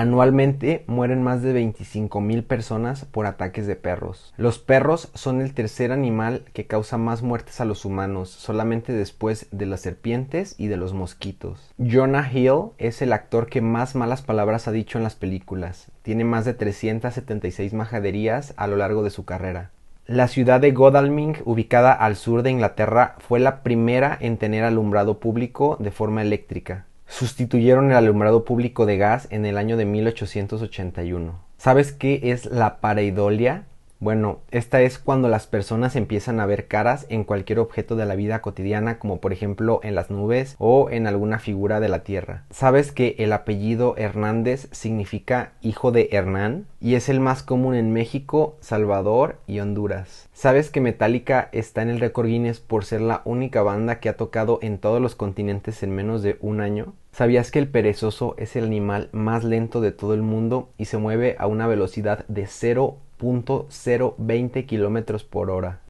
Anualmente mueren más de 25.000 personas por ataques de perros. Los perros son el tercer animal que causa más muertes a los humanos, solamente después de las serpientes y de los mosquitos. Jonah Hill es el actor que más malas palabras ha dicho en las películas. Tiene más de 376 majaderías a lo largo de su carrera. La ciudad de Godalming, ubicada al sur de Inglaterra, fue la primera en tener alumbrado público de forma eléctrica sustituyeron el alumbrado público de gas en el año de 1881. ¿Sabes qué es la pareidolia? Bueno, esta es cuando las personas empiezan a ver caras en cualquier objeto de la vida cotidiana, como por ejemplo en las nubes o en alguna figura de la tierra. ¿Sabes que el apellido Hernández significa hijo de Hernán? Y es el más común en México, Salvador y Honduras. ¿Sabes que Metallica está en el récord Guinness por ser la única banda que ha tocado en todos los continentes en menos de un año? ¿Sabías que el perezoso es el animal más lento de todo el mundo y se mueve a una velocidad de 0 veinte kilómetros por hora.